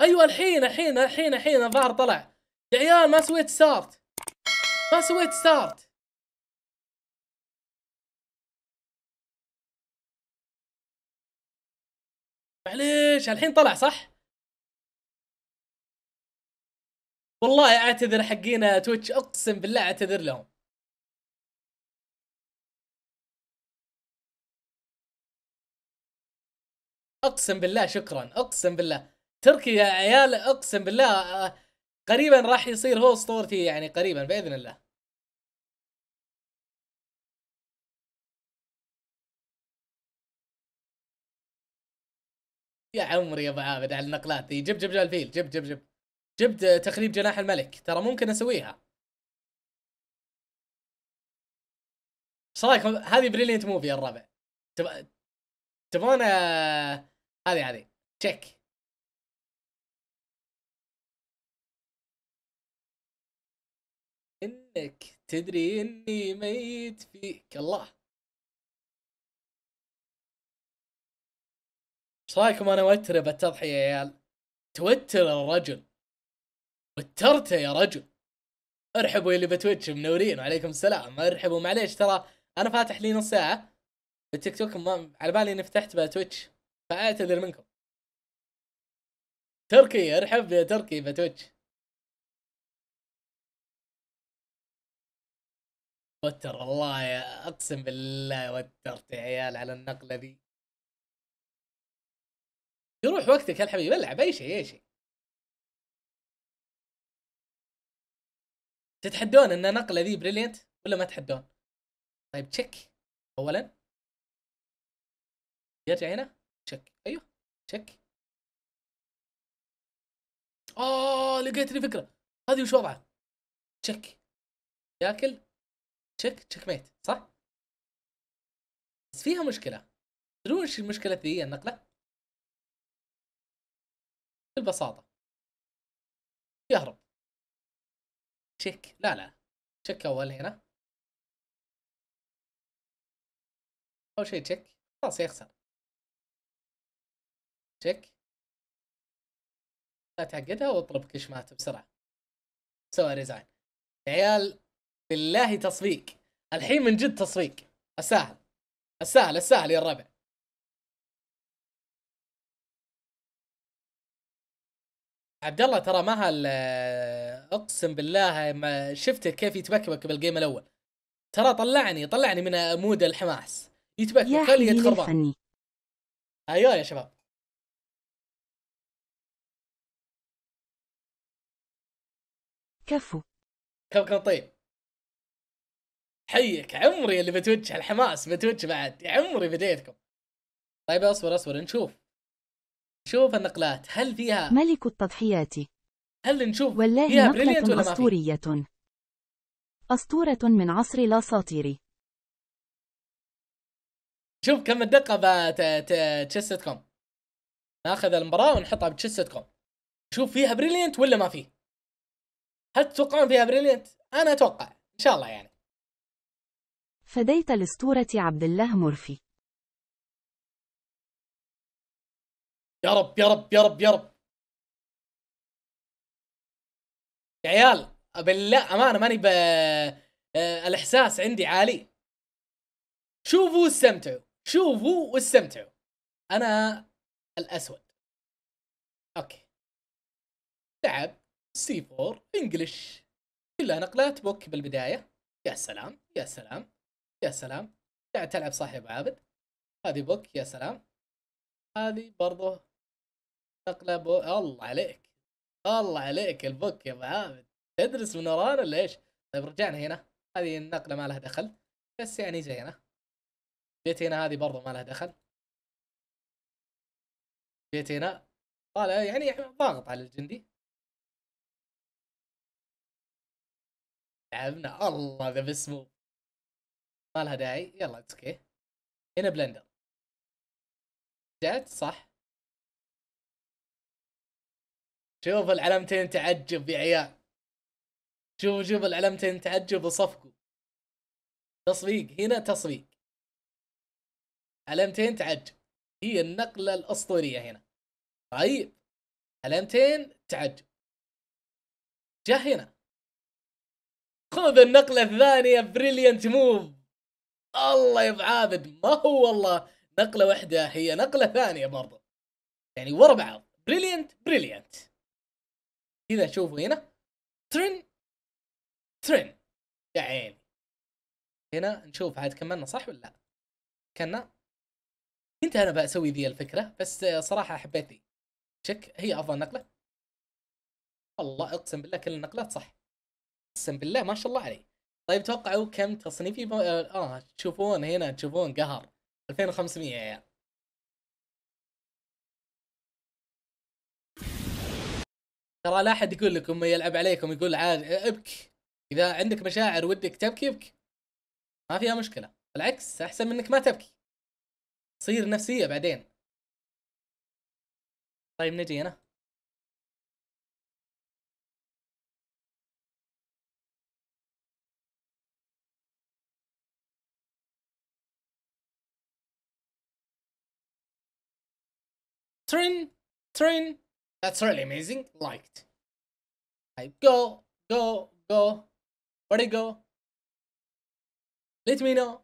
ايوه الحين الحين الحين الحين الظاهر طلع يا عيال ما سويت ستارت ما سويت ستارت معليش الحين طلع صح والله اعتذر حقين تويتش اقسم بالله اعتذر لهم اقسم بالله شكرا اقسم بالله تركي يا عيال اقسم بالله قريبا راح يصير هو اسطورتي يعني قريبا باذن الله يا عمري يا ابو عابد على النقلات دي جب جب جب الفيل جب جب جب جبت تخريب جناح الملك ترى ممكن اسويها ايش رايكم هذه بريليانت موفي الرابع تب... تبغون آه، هذه هذه تشيك فيك تدري اني ميت فيك الله ايش رايكم انا اوتر بالتضحيه يا عيال توتر الرجل وترته يا رجل ارحبوا اللي بتويتش منورين وعليكم السلام ارحبوا معليش ترى انا فاتح لي نص ساعه بالتيك توك ما على بالي اني فتحت بتويتش فاعتذر منكم تركي ارحب يا تركي بتويتش وتر الله يا اقسم بالله وترت يا عيال على النقله ذي يروح وقتك يا الحبيب العب اي شيء اي شيء تتحدون ان النقله ذي بريليانت ولا ما تحدون طيب تشيك اولا يرجع هنا تشيك ايوه تشيك اه لقيت لي فكره هذه وش وضعه تشيك ياكل تشيك تشيك ميت صح؟ بس فيها مشكلة تدرون ايش المشكلة ذي النقلة؟ ببساطة يهرب تشيك لا لا تشيك أول هنا أول شيء تشيك خلاص يخسر تشيك لا تعقدها واطلب كشمات بسرعة سوى ريزاين عيال بالله تصفيق الحين من جد تصفيق الساهل الساهل الساهل يا الربع عبد الله ترى ما هال اقسم بالله ما شفته كيف يتبكبك بالجيم الاول ترى طلعني طلعني من مود الحماس يتبكبك خليه يتخربان ايوه يا شباب كفو كفو كان طيب حيك عمري اللي بتوجه الحماس بتوجه بعد عمري بديتكم طيب اصبر اصبر نشوف نشوف النقلات هل فيها ملك التضحيات هل نشوف والله فيها بريليانت ولا أسطورية ما في؟ أسطورة من عصر الأساطير شوف كم الدقة كوم ناخذ المباراة ونحطها كوم نشوف فيها بريليانت ولا ما فيه هل تتوقعون فيها بريليانت؟ أنا أتوقع إن شاء الله يعني فديت الأسطورة عبد الله مرفي يا رب يا رب يا رب يا رب يا عيال بالله أمانة ماني ب آه، الإحساس عندي عالي شوفوا واستمتعوا شوفوا واستمتعوا أنا الأسود أوكي لعب سي 4 انجلش كلها نقلات بوك بالبداية يا سلام يا سلام يا سلام قاعد تلعب صاحب عابد هذه بوك يا سلام هذه برضه نقله بو... الله عليك الله عليك البوك يا ابو عابد تدرس من ورانا ولا ايش؟ طيب رجعنا هنا هذه النقله ما لها دخل بس يعني زينه جيت هنا هذه برضه ما لها دخل جيت هنا طالع يعني ضاغط على الجندي لعبنا الله ذا بسمو ما لها داعي يلا اتس اوكي هنا بلندر جات صح شوف العلامتين تعجب يا عيال شوف شوف العلامتين تعجب وصفقوا تصفيق هنا تصفيق علامتين تعجب هي النقلة الأسطورية هنا طيب علامتين تعجب جاء هنا خذ النقلة الثانية بريليانت موف الله يا ابو عابد ما هو والله نقله واحده هي نقله ثانيه برضه يعني ورا بعض بريليانت بريليانت كذا شوفوا هنا ترن ترن يا عيني هنا نشوف عاد كملنا صح ولا لا كنا كنت انا بسوي ذي الفكره بس صراحه حبيت ذي شك هي افضل نقله والله اقسم بالله كل النقلات صح اقسم بالله ما شاء الله علي طيب توقعوا كم تصنيفي ب... آه،, اه تشوفون هنا تشوفون قهر 2500 يا يعني. ترى لا احد يقول لكم يلعب عليكم يقول عادي آه، ابك اذا عندك مشاعر ودك تبكي ابكي ما فيها مشكله بالعكس احسن منك ما تبكي تصير نفسيه بعدين طيب نجي هنا train, train. That's really amazing. Liked. I go, go, go. Where'd it go? Let me know.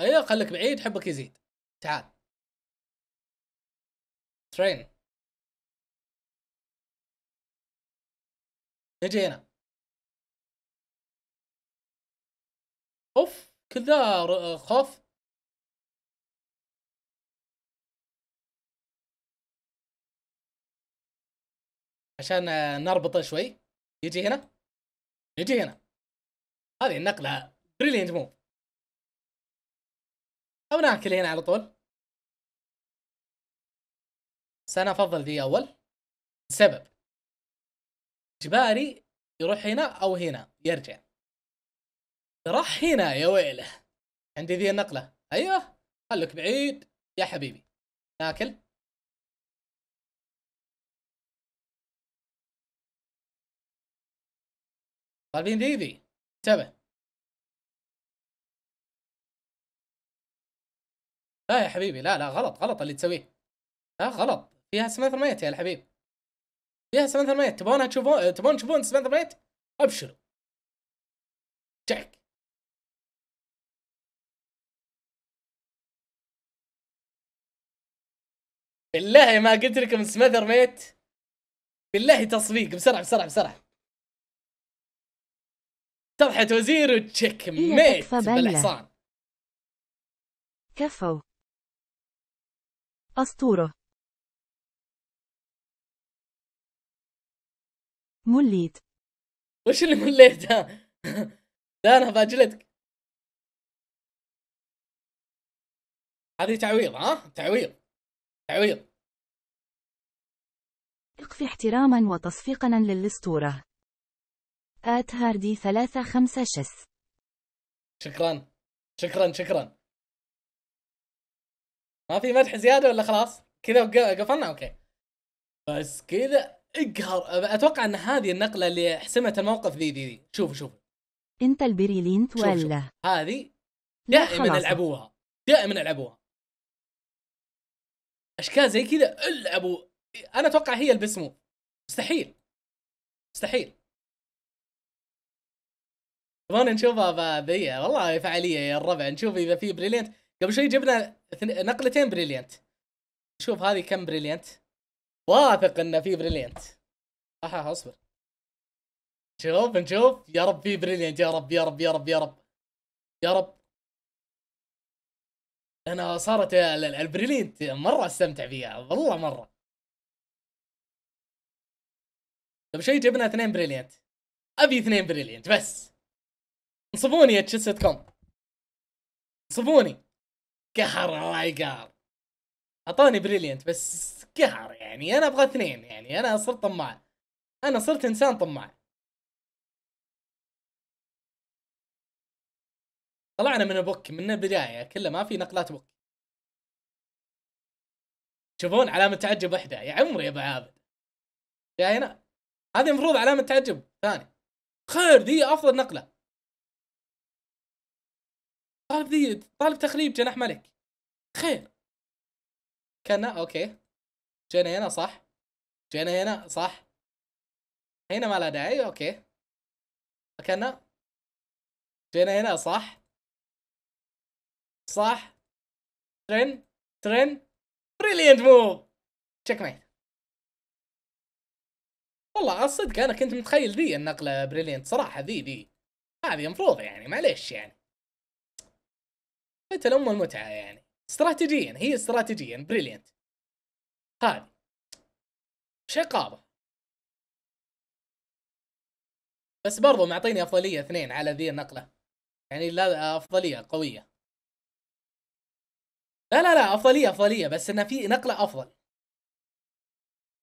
ايوه خليك بعيد حبك يزيد تعال ترين نجي هنا اوف كل ذا خوف عشان نربطه شوي يجي هنا يجي هنا هذه النقلة بريليانت موف أو ناكل هنا على طول بس أنا أفضل ذي أول سبب إجباري يروح هنا أو هنا يرجع راح هنا يا ويله عندي ذي النقلة ايوه خلك بعيد يا حبيبي ناكل طالبين ذي ذي انتبه لا يا حبيبي لا لا غلط غلط اللي تسويه لا غلط فيها سمنثر ميت يا الحبيب فيها سمنثر ميت تبونها تشوفون تبون تشوفون سمنثر ميت ابشروا جاك بالله ما قلت لكم سمذر ميت بالله تصفيق بسرعه بسرعه بسرعه صفحة وزير وتشيك إيه، ميت بالحصان كفو أسطورة مليت وش اللي مليت ده؟ ده أنا باجلتك هذه تعويض ها؟ تعويض تعويض اقف احتراما وتصفيقا للأسطورة آت هاردي ثلاثة خمسة شس شكرا شكرا شكرا ما في مدح زيادة ولا خلاص كذا قفلنا اوكي بس كذا اقهر اتوقع ان هذه النقله اللي حسمت الموقف ذي ذي, ذي. شوفوا شوفوا انت البريلين ولا هذه دائما العبوها دائما العبوها اشكال زي كذا العبوا انا اتوقع هي البس مستحيل مستحيل تبغانا نشوفها ذي والله فعاليه يا الربع نشوف اذا في بريليانت قبل شوي جبنا نقلتين بريليانت نشوف هذه كم بريليانت واثق انه في بريليانت اها اصبر نشوف نشوف يا رب في بريليانت يا رب يا رب يا رب يا رب يا رب انا صارت البريلينت مره استمتع فيها والله مره طيب شيء جبنا اثنين بريليانت ابي اثنين بريليانت بس انصبوني يا تشيست كوم انصبوني قهر رايقار اعطوني بريليانت بس قهر يعني انا ابغى اثنين يعني انا صرت طماع انا صرت انسان طماع طلعنا من البوك من البدايه كله ما في نقلات بوك تشوفون علامه تعجب واحده يا عمري يا ابو عابد يا هنا هذه المفروض علامه تعجب ثاني خير ذي افضل نقله طالب ذي طالب تخريب جناح ملك خير كنا اوكي جينا هنا صح جينا هنا صح هنا ما لا داعي اوكي كنا جينا هنا صح صح ترن ترن بريليانت موف تشيك ميت والله الصدق انا كنت متخيل ذي النقله بريليانت صراحه ذي ذي هذه المفروض يعني معليش يعني متى الام المتعه يعني استراتيجيا هي استراتيجيا بريليانت هذه شقابه بس برضو معطيني افضليه اثنين على ذي النقله يعني لا افضليه قويه لا لا لا افضليه افضليه بس انه في نقله افضل